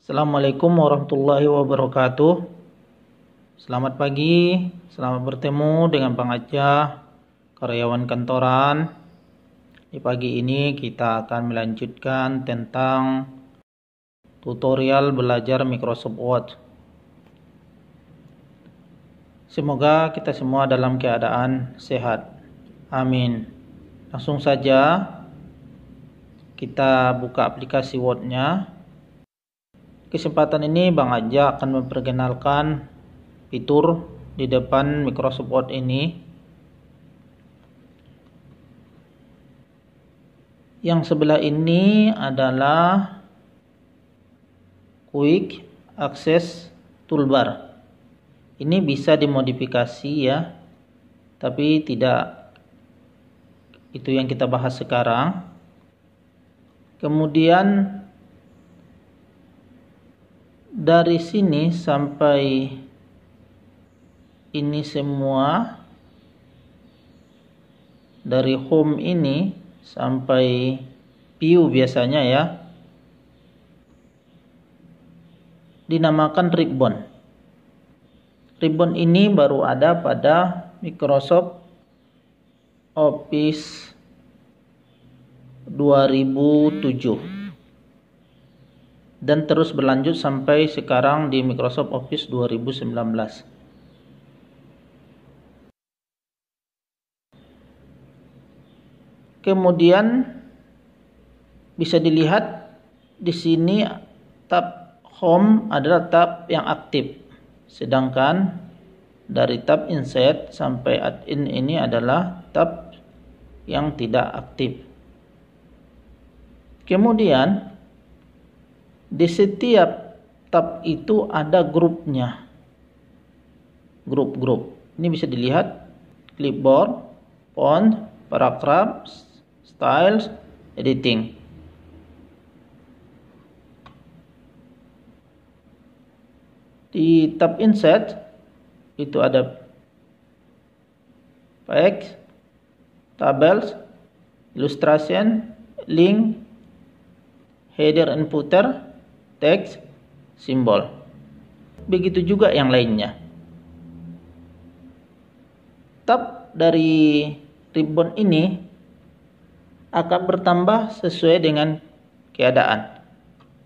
Assalamualaikum warahmatullahi wabarakatuh. Selamat pagi, selamat bertemu dengan pengajar karyawan kantoran. Di pagi ini kita akan melanjutkan tentang tutorial belajar Microsoft Word. Semoga kita semua dalam keadaan sehat. Amin. Langsung saja kita buka aplikasi Word-nya kesempatan ini Bang Aja akan memperkenalkan fitur di depan Microsoft Word ini yang sebelah ini adalah Quick Access Toolbar ini bisa dimodifikasi ya tapi tidak itu yang kita bahas sekarang kemudian dari sini sampai ini semua dari home ini sampai view biasanya ya dinamakan ribbon ribbon ini baru ada pada Microsoft Office 2007 dan terus berlanjut sampai sekarang di Microsoft Office 2019. Kemudian bisa dilihat di sini tab home adalah tab yang aktif. Sedangkan dari tab insert sampai add in ini adalah tab yang tidak aktif. Kemudian di setiap tab itu ada grupnya grup-grup ini bisa dilihat clipboard font paragraph styles editing di tab insert itu ada pack tables illustration link header and footer teks, simbol. Begitu juga yang lainnya. Tab dari ribbon ini akan bertambah sesuai dengan keadaan.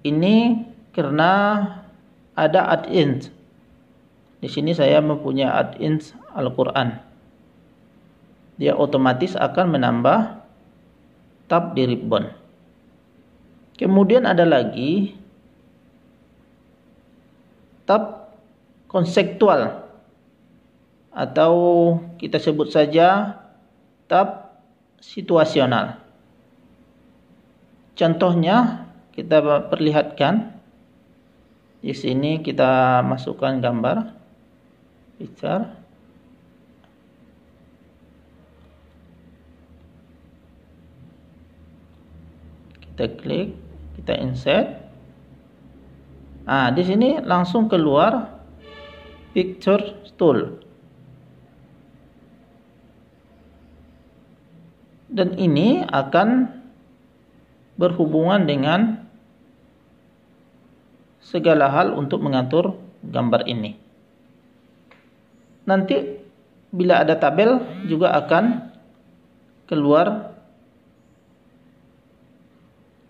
Ini karena ada add-ins. Di sini saya mempunyai add-ins Al-Qur'an. Dia otomatis akan menambah tab di ribbon. Kemudian ada lagi tetap konseptual atau kita sebut saja tetap situasional. Contohnya kita perlihatkan di sini kita masukkan gambar picture kita klik kita insert Ah, di sini langsung keluar picture tool. Dan ini akan berhubungan dengan segala hal untuk mengatur gambar ini. Nanti bila ada tabel juga akan keluar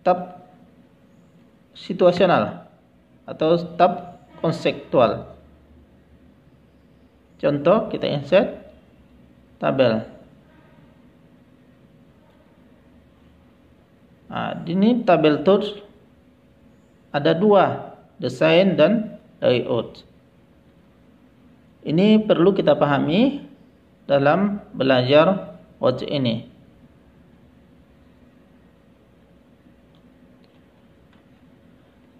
tab situasional atau tab konseptual. Contoh kita insert tabel. Nah, ini tabel tools ada dua, desain dan layout. Ini perlu kita pahami dalam belajar watch ini.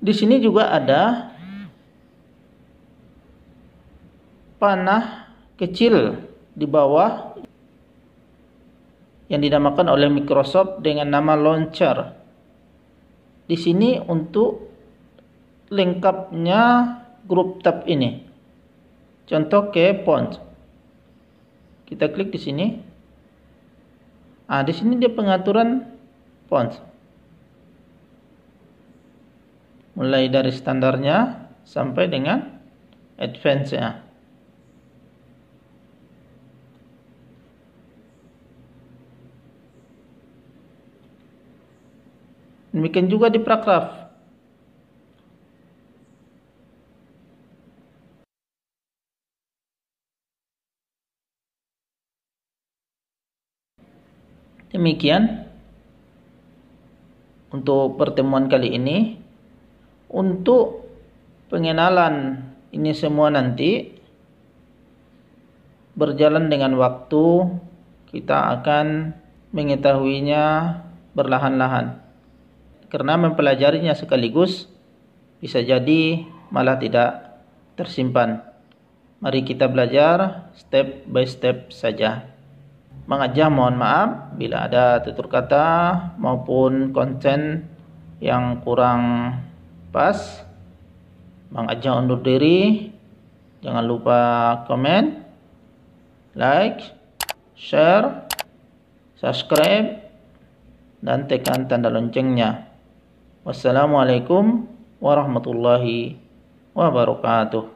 di sini juga ada panah kecil di bawah yang dinamakan oleh Microsoft dengan nama launcher. Di sini untuk lengkapnya grup tab ini. Contoh ke font. Kita klik di sini. Ah, di sini dia pengaturan font mulai dari standarnya sampai dengan advance-nya. Demikian juga di paragraf. Demikian untuk pertemuan kali ini untuk pengenalan ini semua nanti berjalan dengan waktu kita akan mengetahuinya berlahan-lahan karena mempelajarinya sekaligus bisa jadi malah tidak tersimpan mari kita belajar step by step saja Mengajar mohon maaf bila ada tutur kata maupun konten yang kurang Pas. Bang Aja undur diri. Jangan lupa komen, like, share, subscribe, dan tekan tanda loncengnya. Wassalamualaikum warahmatullahi wabarakatuh.